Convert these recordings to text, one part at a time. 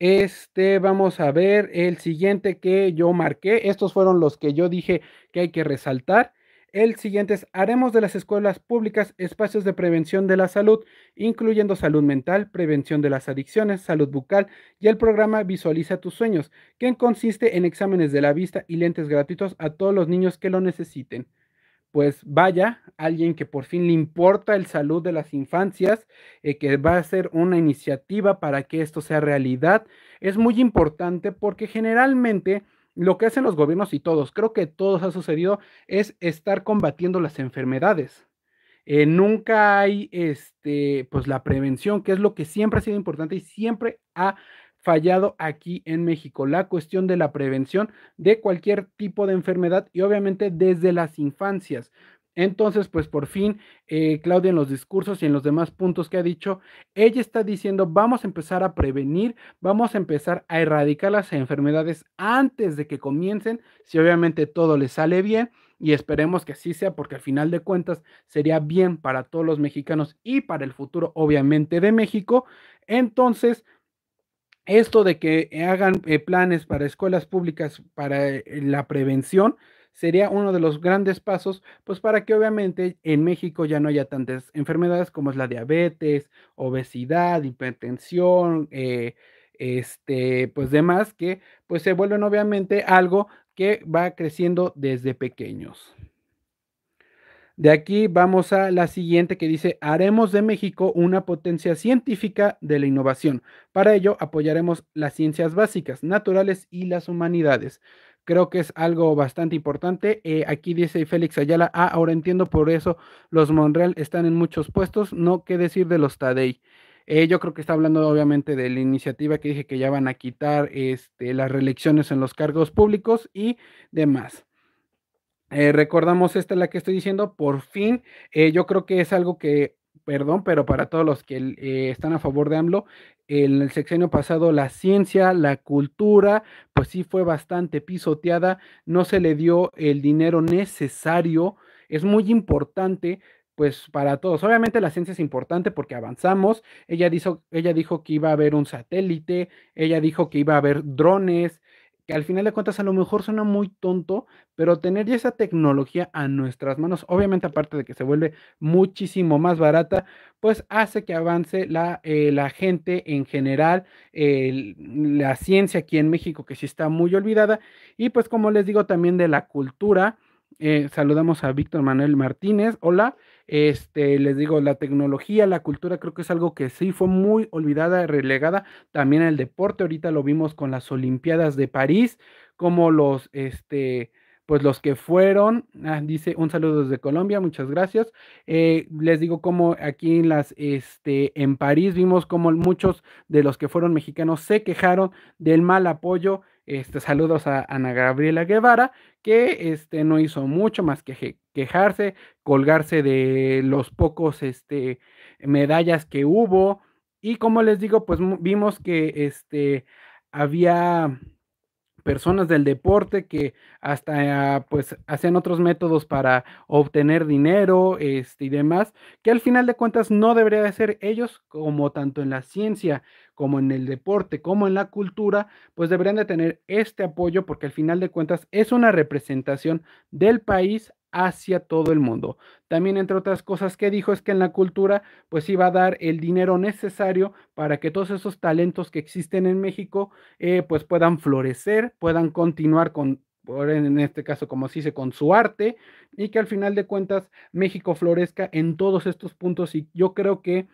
Este, vamos a ver el siguiente que yo marqué. Estos fueron los que yo dije que hay que resaltar. El siguiente es, haremos de las escuelas públicas espacios de prevención de la salud, incluyendo salud mental, prevención de las adicciones, salud bucal y el programa Visualiza tus sueños, que consiste en exámenes de la vista y lentes gratuitos a todos los niños que lo necesiten pues vaya alguien que por fin le importa el salud de las infancias, eh, que va a ser una iniciativa para que esto sea realidad. Es muy importante porque generalmente lo que hacen los gobiernos y todos, creo que todos ha sucedido, es estar combatiendo las enfermedades. Eh, nunca hay este, pues la prevención, que es lo que siempre ha sido importante y siempre ha fallado aquí en México, la cuestión de la prevención de cualquier tipo de enfermedad y obviamente desde las infancias. Entonces, pues por fin, eh, Claudia en los discursos y en los demás puntos que ha dicho, ella está diciendo, vamos a empezar a prevenir, vamos a empezar a erradicar las enfermedades antes de que comiencen, si obviamente todo le sale bien y esperemos que así sea, porque al final de cuentas sería bien para todos los mexicanos y para el futuro, obviamente, de México. Entonces, esto de que hagan eh, planes para escuelas públicas para eh, la prevención sería uno de los grandes pasos, pues para que obviamente en México ya no haya tantas enfermedades como es la diabetes, obesidad, hipertensión, eh, este, pues demás que pues se vuelven obviamente algo que va creciendo desde pequeños. De aquí vamos a la siguiente que dice, haremos de México una potencia científica de la innovación. Para ello apoyaremos las ciencias básicas, naturales y las humanidades. Creo que es algo bastante importante. Eh, aquí dice Félix Ayala, ah, ahora entiendo por eso los Monreal están en muchos puestos, no qué decir de los Tadei. Eh, yo creo que está hablando obviamente de la iniciativa que dije que ya van a quitar este, las reelecciones en los cargos públicos y demás. Eh, recordamos esta la que estoy diciendo, por fin, eh, yo creo que es algo que, perdón, pero para todos los que eh, están a favor de AMLO, en el sexenio pasado la ciencia, la cultura, pues sí fue bastante pisoteada, no se le dio el dinero necesario, es muy importante pues para todos. Obviamente la ciencia es importante porque avanzamos. Ella dijo, ella dijo que iba a haber un satélite, ella dijo que iba a haber drones, que al final de cuentas a lo mejor suena muy tonto, pero tener ya esa tecnología a nuestras manos, obviamente aparte de que se vuelve muchísimo más barata, pues hace que avance la, eh, gente en general, la ciencia aquí en México que sí está muy olvidada, y pues como les digo también de la cultura, eh, saludamos a Víctor Manuel Martínez. Hola. Este, les digo, la tecnología, la cultura, creo que es algo que sí fue muy olvidada, relegada. También el deporte, ahorita lo vimos con las Olimpiadas de París, como los, este, pues los que fueron, ah, dice un saludo desde Colombia, muchas gracias. Eh, les digo como aquí en las, este, en París vimos como muchos de los que fueron mexicanos se quejaron del mal apoyo este, saludos a Ana Gabriela Guevara, que este, no hizo mucho más que quejarse, colgarse de los pocos este, medallas que hubo. Y como les digo, pues vimos que este, había personas del deporte que hasta ah, pues hacían otros métodos para obtener dinero este, y demás, que al final de cuentas no debería de ser ellos como tanto en la ciencia como en el deporte, como en la cultura, pues deberían de tener este apoyo porque al final de cuentas es una representación del país hacia todo el mundo. También, entre otras cosas que dijo, es que en la cultura, pues iba a dar el dinero necesario para que todos esos talentos que existen en México, eh, pues puedan florecer, puedan continuar con, en este caso, como se dice, con su arte, y que al final de cuentas México florezca en todos estos puntos. Y yo creo que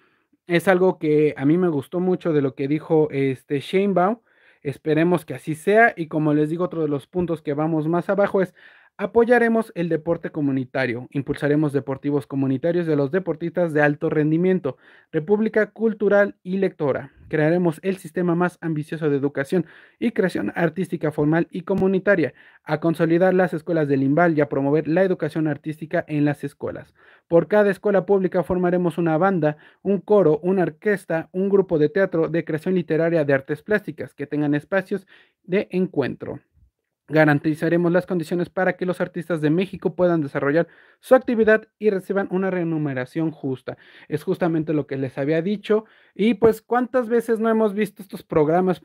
es algo que a mí me gustó mucho de lo que dijo este Sheinbaum. Esperemos que así sea. Y como les digo, otro de los puntos que vamos más abajo es Apoyaremos el deporte comunitario, impulsaremos deportivos comunitarios de los deportistas de alto rendimiento, república cultural y lectora. Crearemos el sistema más ambicioso de educación y creación artística formal y comunitaria, a consolidar las escuelas del Limbal y a promover la educación artística en las escuelas. Por cada escuela pública formaremos una banda, un coro, una orquesta, un grupo de teatro de creación literaria de artes plásticas que tengan espacios de encuentro. Garantizaremos las condiciones para que los artistas de México puedan desarrollar su actividad y reciban una remuneración justa. Es justamente lo que les había dicho. Y pues, ¿cuántas veces no hemos visto estos programas?